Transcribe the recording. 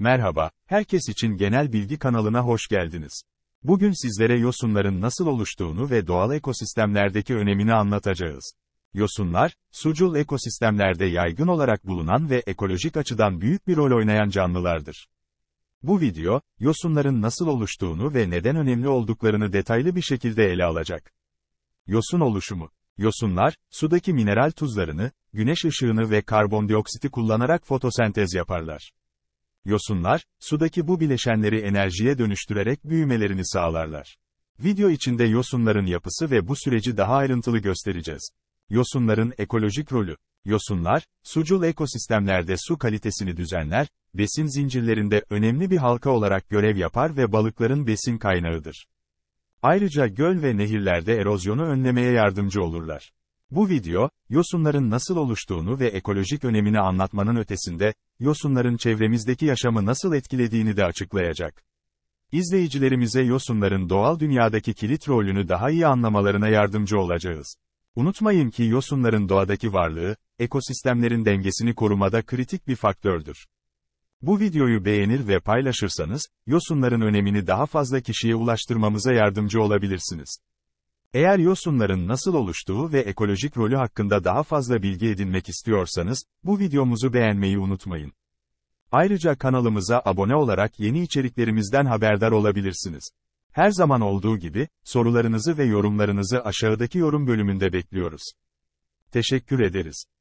Merhaba, herkes için genel bilgi kanalına hoş geldiniz. Bugün sizlere yosunların nasıl oluştuğunu ve doğal ekosistemlerdeki önemini anlatacağız. Yosunlar, sucul ekosistemlerde yaygın olarak bulunan ve ekolojik açıdan büyük bir rol oynayan canlılardır. Bu video, yosunların nasıl oluştuğunu ve neden önemli olduklarını detaylı bir şekilde ele alacak. Yosun oluşumu Yosunlar, sudaki mineral tuzlarını, güneş ışığını ve karbondioksiti kullanarak fotosentez yaparlar. Yosunlar, sudaki bu bileşenleri enerjiye dönüştürerek büyümelerini sağlarlar. Video içinde yosunların yapısı ve bu süreci daha ayrıntılı göstereceğiz. Yosunların ekolojik rolü. Yosunlar, sucul ekosistemlerde su kalitesini düzenler, besin zincirlerinde önemli bir halka olarak görev yapar ve balıkların besin kaynağıdır. Ayrıca göl ve nehirlerde erozyonu önlemeye yardımcı olurlar. Bu video, yosunların nasıl oluştuğunu ve ekolojik önemini anlatmanın ötesinde, yosunların çevremizdeki yaşamı nasıl etkilediğini de açıklayacak. İzleyicilerimize yosunların doğal dünyadaki kilit rolünü daha iyi anlamalarına yardımcı olacağız. Unutmayın ki yosunların doğadaki varlığı, ekosistemlerin dengesini korumada kritik bir faktördür. Bu videoyu beğenir ve paylaşırsanız, yosunların önemini daha fazla kişiye ulaştırmamıza yardımcı olabilirsiniz. Eğer yosunların nasıl oluştuğu ve ekolojik rolü hakkında daha fazla bilgi edinmek istiyorsanız, bu videomuzu beğenmeyi unutmayın. Ayrıca kanalımıza abone olarak yeni içeriklerimizden haberdar olabilirsiniz. Her zaman olduğu gibi, sorularınızı ve yorumlarınızı aşağıdaki yorum bölümünde bekliyoruz. Teşekkür ederiz.